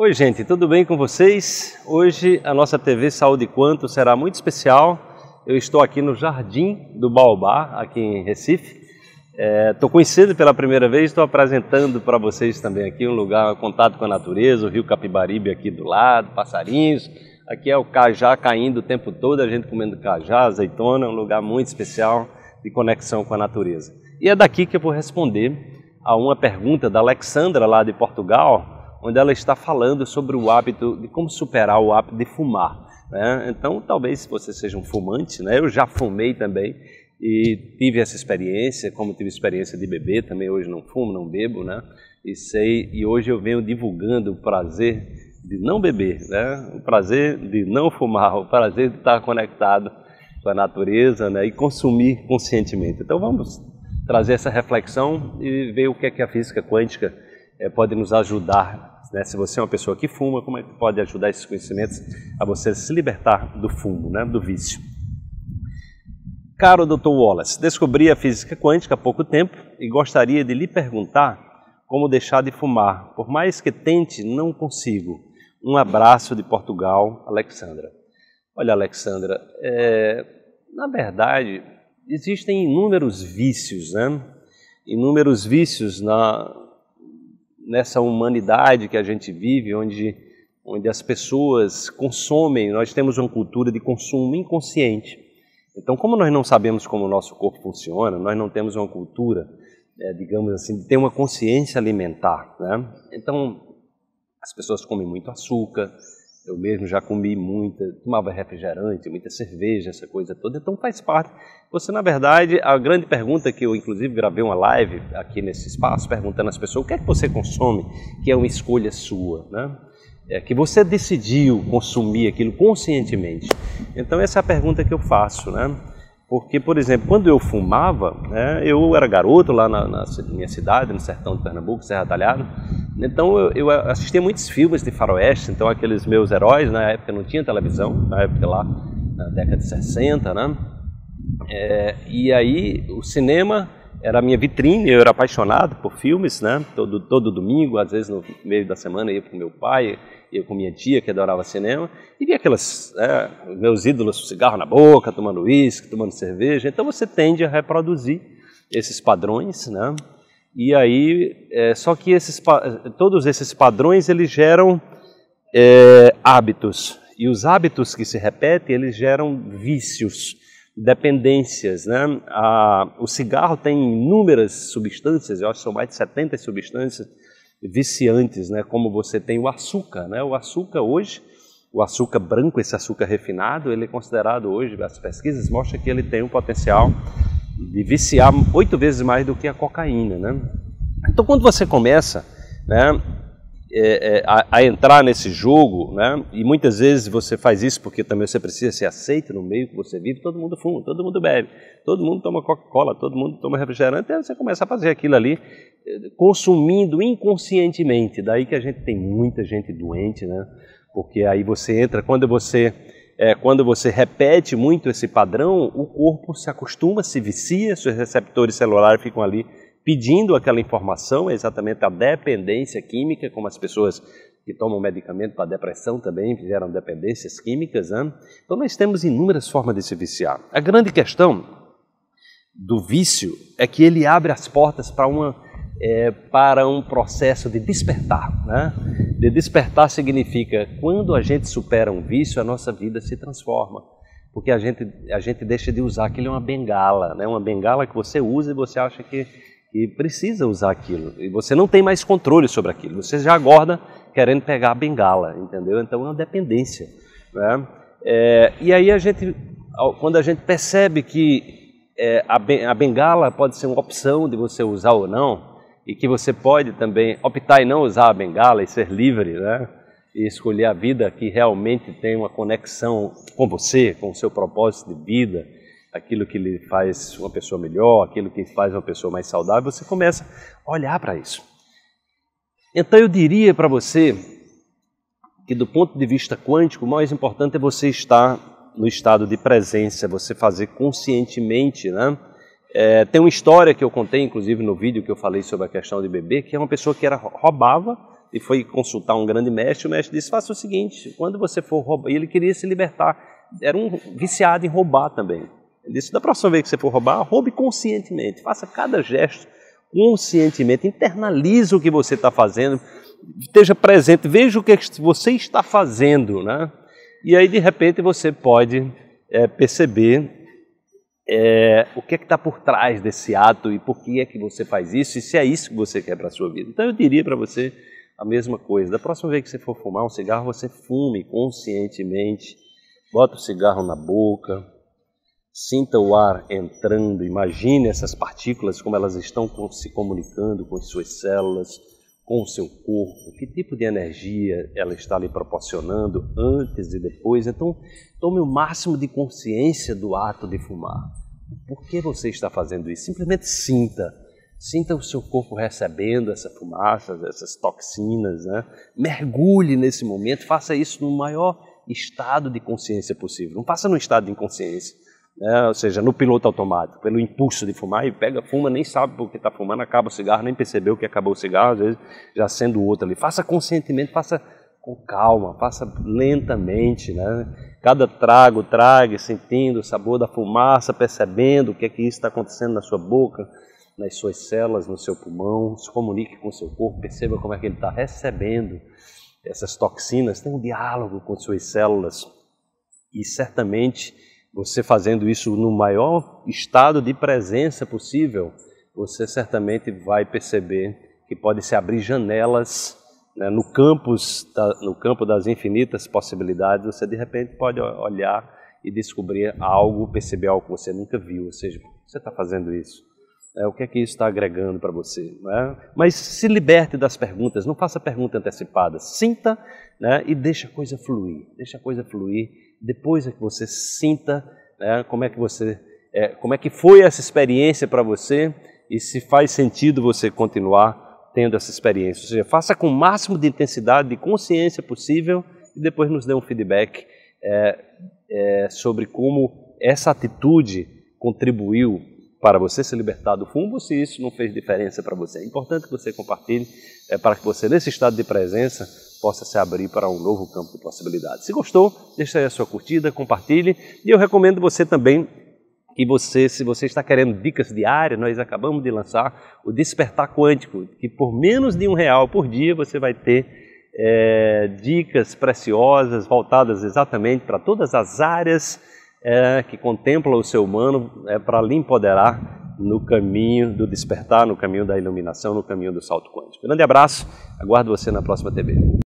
Oi, gente, tudo bem com vocês? Hoje a nossa TV Saúde Quanto será muito especial. Eu estou aqui no Jardim do Baobá, aqui em Recife. Estou é, conhecendo pela primeira vez, estou apresentando para vocês também aqui um lugar, um contato com a natureza, o rio Capibaribe aqui do lado, passarinhos. Aqui é o cajá caindo o tempo todo, a gente comendo cajá, azeitona, um lugar muito especial de conexão com a natureza. E é daqui que eu vou responder a uma pergunta da Alexandra lá de Portugal, onde ela está falando sobre o hábito de como superar o hábito de fumar. Né? Então, talvez se você seja um fumante, né? eu já fumei também e tive essa experiência, como tive experiência de beber também, hoje não fumo, não bebo, né? E sei, e hoje eu venho divulgando o prazer de não beber, né? O prazer de não fumar, o prazer de estar conectado com a natureza, né? E consumir conscientemente. Então vamos trazer essa reflexão e ver o que é que a física quântica eh, pode nos ajudar né? Se você é uma pessoa que fuma, como é que pode ajudar esses conhecimentos a você se libertar do fumo, né? do vício? Caro Dr. Wallace, descobri a física quântica há pouco tempo e gostaria de lhe perguntar como deixar de fumar. Por mais que tente, não consigo. Um abraço de Portugal, Alexandra. Olha, Alexandra, é... na verdade, existem inúmeros vícios, né? Inúmeros vícios na, nessa humanidade que a gente vive, onde, onde as pessoas consomem, nós temos uma cultura de consumo inconsciente. Então, como nós não sabemos como o nosso corpo funciona, nós não temos uma cultura, é, digamos assim, de ter uma consciência alimentar. Né? Então, as pessoas comem muito açúcar, eu mesmo já comi muita, tomava refrigerante, muita cerveja, essa coisa toda, então faz parte. Você, na verdade, a grande pergunta que eu, inclusive, gravei uma live aqui nesse espaço, perguntando às pessoas o que é que você consome, que é uma escolha sua, né? É que você decidiu consumir aquilo conscientemente. Então, essa é a pergunta que eu faço, né? Porque, por exemplo, quando eu fumava, né, eu era garoto lá na, na minha cidade, no sertão de Pernambuco, Serra Talhada, então eu, eu assistia muitos filmes de faroeste, então aqueles meus heróis, na época não tinha televisão, na época lá, na década de 60, né? É, e aí o cinema era a minha vitrine, eu era apaixonado por filmes, né? Todo, todo domingo, às vezes no meio da semana, ia com meu pai, ia com minha tia, que adorava cinema, e via aquelas, é, meus ídolos, cigarro na boca, tomando uísque, tomando cerveja. Então você tende a reproduzir esses padrões, né? E aí, é, só que esses, todos esses padrões eles geram é, hábitos. E os hábitos que se repetem, eles geram vícios, dependências. Né? A, o cigarro tem inúmeras substâncias, eu acho que são mais de 70 substâncias viciantes, né? como você tem o açúcar. Né? O açúcar hoje, o açúcar branco, esse açúcar refinado, ele é considerado hoje, as pesquisas mostram que ele tem um potencial de viciar oito vezes mais do que a cocaína, né? Então, quando você começa, né, é, é, a, a, entrar nesse jogo, né? E muitas vezes você faz isso porque também você precisa ser aceito no meio que você vive. Todo mundo fuma, todo mundo bebe, todo mundo toma Coca-Cola, todo mundo toma refrigerante. você começa a fazer aquilo ali, eh, consumindo inconscientemente. Daí que a gente tem muita gente doente, né? Porque aí você entra quando você é, quando você repete muito esse padrão, o corpo se acostuma, se vicia, seus receptores celulares ficam ali pedindo aquela informação, é exatamente a dependência química, como as pessoas que tomam medicamento para depressão também fizeram dependências químicas. Né? Então nós temos inúmeras formas de se viciar. A grande questão do vício é que ele abre as portas para uma é, para um processo de despertar, né? De despertar significa quando a gente supera um vício, a nossa vida se transforma. Porque a gente, a gente deixa de usar aquilo, é uma bengala, né? uma bengala que você usa e você acha que, que precisa usar aquilo. E você não tem mais controle sobre aquilo, você já acorda querendo pegar a bengala, entendeu? Então é uma dependência. Né? É, e aí a gente, quando a gente percebe que é, a, a bengala pode ser uma opção de você usar ou não, e que você pode também optar e não usar a bengala e ser livre, né? E escolher a vida que realmente tem uma conexão com você, com o seu propósito de vida, aquilo que lhe faz uma pessoa melhor, aquilo que faz uma pessoa mais saudável, você começa a olhar para isso. Então eu diria para você que do ponto de vista quântico, o mais importante é você estar no estado de presença, você fazer conscientemente, né? É, tem uma história que eu contei, inclusive, no vídeo que eu falei sobre a questão de bebê, que é uma pessoa que era roubava e foi consultar um grande mestre. O mestre disse: faça o seguinte, quando você for roubar. E ele queria se libertar. Era um viciado em roubar também. Ele disse: da próxima vez que você for roubar, roube conscientemente. Faça cada gesto conscientemente. Internalize o que você está fazendo. Esteja presente. Veja o que é você está fazendo. Né? E aí, de repente, você pode é, perceber é, o que é que está por trás desse ato e por que é que você faz isso e se é isso que você quer para a sua vida. Então eu diria para você a mesma coisa. Da próxima vez que você for fumar um cigarro, você fume conscientemente, bota o cigarro na boca, sinta o ar entrando, imagine essas partículas como elas estão se comunicando com as suas células com o seu corpo, que tipo de energia ela está lhe proporcionando antes e depois. Então, tome o máximo de consciência do ato de fumar. Por que você está fazendo isso? Simplesmente sinta. Sinta o seu corpo recebendo essa fumaça, essas toxinas. Né? Mergulhe nesse momento, faça isso no maior estado de consciência possível. Não faça no estado de inconsciência né? ou seja, no piloto automático, pelo impulso de fumar, e pega, fuma, nem sabe porque está fumando, acaba o cigarro, nem percebeu que acabou o cigarro, às vezes já sendo outro ali. Faça conscientemente, faça com calma, faça lentamente, né? Cada trago, trague, sentindo o sabor da fumaça, percebendo o que é que isso está acontecendo na sua boca, nas suas células, no seu pulmão, se comunique com o seu corpo, perceba como é que ele está recebendo essas toxinas, tenha um diálogo com suas células e certamente você fazendo isso no maior estado de presença possível, você certamente vai perceber que pode se abrir janelas né, no, campus da, no campo das infinitas possibilidades. Você de repente pode olhar e descobrir algo, perceber algo que você nunca viu. Ou seja, você está fazendo isso? É, o que é que isso está agregando para você? Né? Mas se liberte das perguntas, não faça pergunta antecipada. Sinta né, e deixa a coisa fluir. Deixa a coisa fluir depois é que você sinta né, como é que você, é, como é que foi essa experiência para você e se faz sentido você continuar tendo essa experiência. Ou seja, faça com o máximo de intensidade, de consciência possível e depois nos dê um feedback é, é, sobre como essa atitude contribuiu para você se libertar do fumo, se isso não fez diferença para você. É importante que você compartilhe é, para que você, nesse estado de presença, possa se abrir para um novo campo de possibilidades. Se gostou, deixe aí a sua curtida, compartilhe e eu recomendo você também que você, se você está querendo dicas diárias, nós acabamos de lançar o Despertar Quântico, que por menos de um real por dia você vai ter é, dicas preciosas voltadas exatamente para todas as áreas é, que contempla o ser humano é, para lhe empoderar no caminho do despertar, no caminho da iluminação, no caminho do salto quântico. Grande abraço, aguardo você na próxima TV.